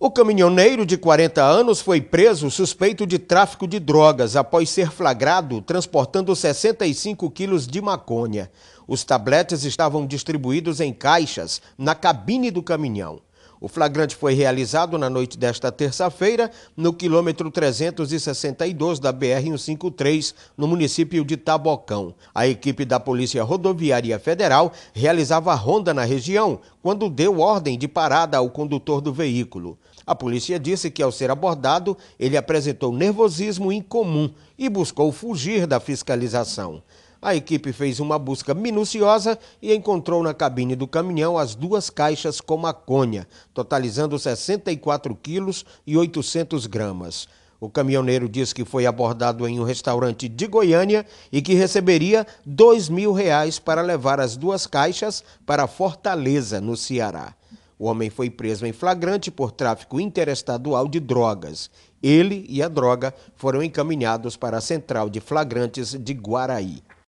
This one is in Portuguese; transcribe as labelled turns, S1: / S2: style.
S1: O caminhoneiro de 40 anos foi preso suspeito de tráfico de drogas após ser flagrado transportando 65 quilos de maconha. Os tabletes estavam distribuídos em caixas na cabine do caminhão. O flagrante foi realizado na noite desta terça-feira, no quilômetro 362 da BR-153, no município de Tabocão. A equipe da Polícia Rodoviária Federal realizava ronda na região quando deu ordem de parada ao condutor do veículo. A polícia disse que, ao ser abordado, ele apresentou nervosismo incomum e buscou fugir da fiscalização. A equipe fez uma busca minuciosa e encontrou na cabine do caminhão as duas caixas com maconha, totalizando 64 quilos e 800 gramas. O caminhoneiro diz que foi abordado em um restaurante de Goiânia e que receberia dois mil reais para levar as duas caixas para Fortaleza, no Ceará. O homem foi preso em flagrante por tráfico interestadual de drogas. Ele e a droga foram encaminhados para a central de flagrantes de Guaraí.